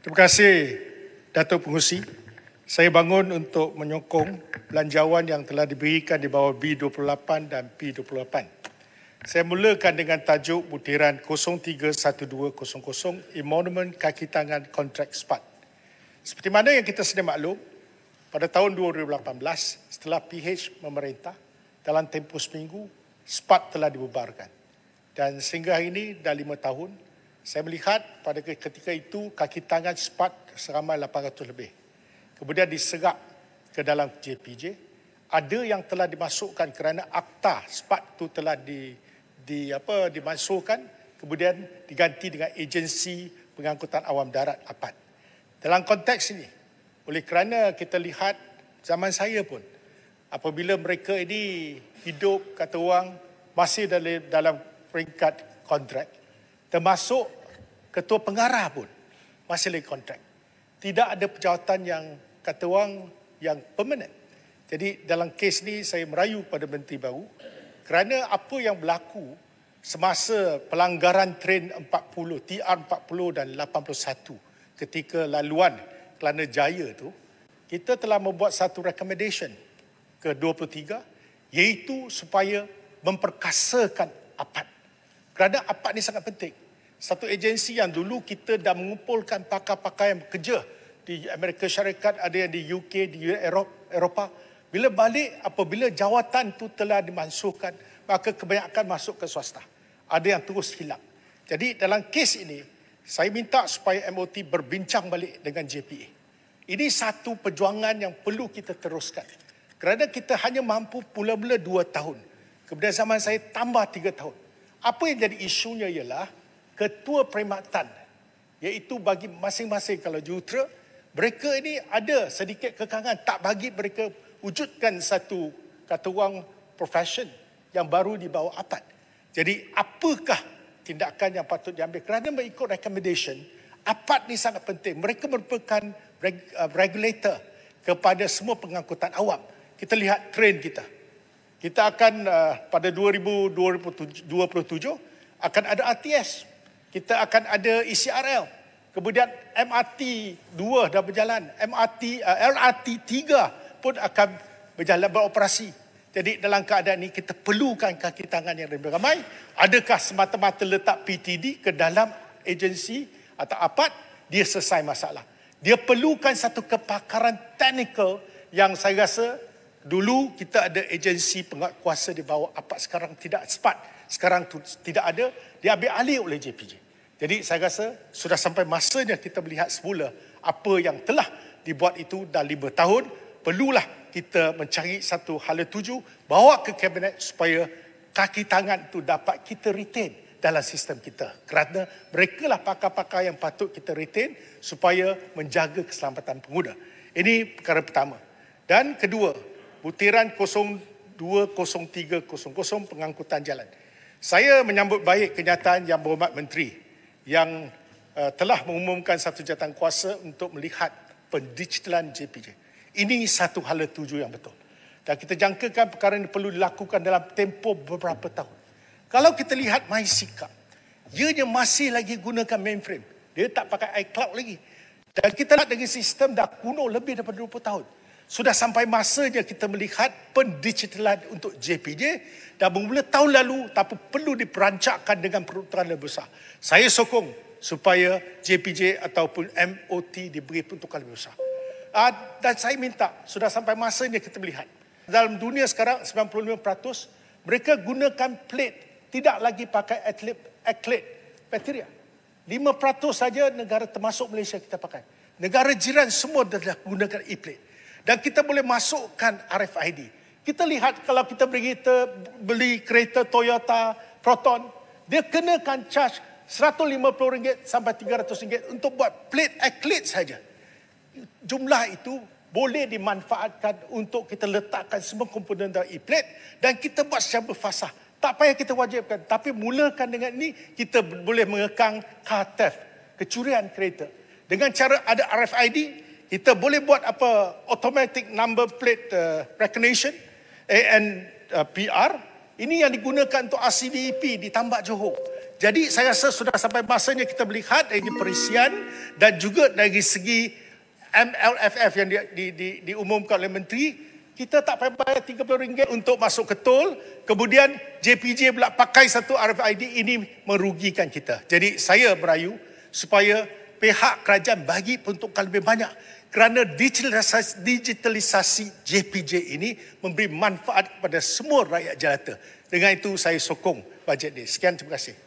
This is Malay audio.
Terima kasih Datuk Pengerusi. Saya bangun untuk menyokong belanjawan yang telah diberikan di bawah B28 dan P28. Saya mulakan dengan tajuk butiran 031200 Emonument Kaki Tangan Contract Spot. Seperti mana yang kita sedia maklum, pada tahun 2018 setelah PH memerintah dalam tempoh seminggu, SPAT telah dibubarkan. Dan sehingga hari ini dah lima tahun, saya melihat pada ketika itu kaki tangan sepat seramai 800 lebih. Kemudian diserap ke dalam JPJ. Ada yang telah dimasukkan kerana akta sepat itu telah di, di apa, dimasukkan. Kemudian diganti dengan agensi pengangkutan awam darat APAT. Dalam konteks ini, oleh kerana kita lihat zaman saya pun, apabila mereka ini hidup kata orang masih dalam, dalam peringkat kontrak, Termasuk ketua pengarah pun masih lagi kontrak. Tidak ada pejawatan yang kata orang yang permanent. Jadi dalam kes ni saya merayu pada menteri baru kerana apa yang berlaku semasa pelanggaran tren 40, TR 40 dan 81 ketika laluan Kelana Jaya tu kita telah membuat satu recommendation ke 23 iaitu supaya memperkasakan APAT kerana APAT ni sangat penting. Satu agensi yang dulu kita dah mengumpulkan pakar-pakar yang bekerja di Amerika Syarikat, ada yang di UK, di Eropah. Bila balik, apabila jawatan itu telah dimansuhkan, maka kebanyakan masuk ke swasta. Ada yang terus hilang. Jadi dalam kes ini, saya minta supaya MOT berbincang balik dengan JPA. Ini satu perjuangan yang perlu kita teruskan. Kerana kita hanya mampu pula-pula dua tahun. Kemudian zaman saya tambah tiga tahun. Apa yang jadi isunya ialah ketua perkhidmatan iaitu bagi masing-masing kalau jutra mereka ini ada sedikit kekangan tak bagi mereka wujudkan satu kata orang profession yang baru di bawah apat. Jadi apakah tindakan yang patut diambil kerana mengikut recommendation apat ni sangat penting. Mereka merupakan uh, regulator kepada semua pengangkutan awam. Kita lihat train kita kita akan uh, pada 2027 akan ada ATS. Kita akan ada ECRL. Kemudian MRT 2 dah berjalan. MRT uh, eh, LRT 3 pun akan berjalan beroperasi. Jadi dalam keadaan ini kita perlukan kaki tangan yang lebih ramai. Adakah semata-mata letak PTD ke dalam agensi atau APAT, dia selesai masalah. Dia perlukan satu kepakaran teknikal yang saya rasa Dulu kita ada agensi kuasa di bawah apa sekarang tidak sepat. Sekarang tu, tidak ada, diambil alih oleh JPJ. Jadi saya rasa sudah sampai masanya kita melihat semula apa yang telah dibuat itu dah lima tahun. Perlulah kita mencari satu hala tuju, bawa ke kabinet supaya kaki tangan itu dapat kita retain dalam sistem kita. Kerana mereka lah pakar-pakar yang patut kita retain supaya menjaga keselamatan pengguna. Ini perkara pertama. Dan kedua, butiran 02300 pengangkutan jalan. Saya menyambut baik kenyataan Yang Berhormat Menteri yang uh, telah mengumumkan satu jatuh kuasa untuk melihat pendigitalan JPJ. Ini satu hala tuju yang betul. Dan kita jangkakan perkara ini perlu dilakukan dalam tempoh beberapa tahun. Kalau kita lihat MySikap, ianya masih lagi gunakan mainframe. Dia tak pakai iCloud lagi. Dan kita lihat dengan sistem dah kuno lebih daripada 20 tahun sudah sampai masanya kita melihat pendigitalan untuk JPJ dah bermula tahun lalu tapi perlu diperancakkan dengan peruntukan lebih besar. Saya sokong supaya JPJ ataupun MOT diberi peruntukan lebih besar. Ah, dan saya minta sudah sampai masanya kita melihat dalam dunia sekarang 95% mereka gunakan plate tidak lagi pakai atlet atlet bakteria. 5% saja negara termasuk Malaysia kita pakai. Negara jiran semua dah gunakan e-plate dan kita boleh masukkan RFID. Kita lihat kalau kita beri beli kereta Toyota Proton, dia kenakan charge RM150 sampai RM300 untuk buat plate acrylic saja. Jumlah itu boleh dimanfaatkan untuk kita letakkan semua komponen dalam e-plate dan kita buat secara berfasa. Tak payah kita wajibkan. Tapi mulakan dengan ini, kita boleh mengekang car theft, kecurian kereta. Dengan cara ada RFID, kita boleh buat apa automatic number plate uh, recognition ANPR uh, ini yang digunakan untuk RCDP di Tambak Johor. Jadi saya rasa sudah sampai masanya kita melihat dari segi perisian dan juga dari segi MLFF yang di, di, di, diumumkan oleh menteri kita tak payah bayar RM30 untuk masuk ke tol. Kemudian JPJ pula pakai satu RFID ini merugikan kita. Jadi saya berayu supaya pihak kerajaan bagi peruntukan lebih banyak kerana digitalisasi, JPJ ini memberi manfaat kepada semua rakyat jelata. Dengan itu saya sokong bajet ini. Sekian terima kasih.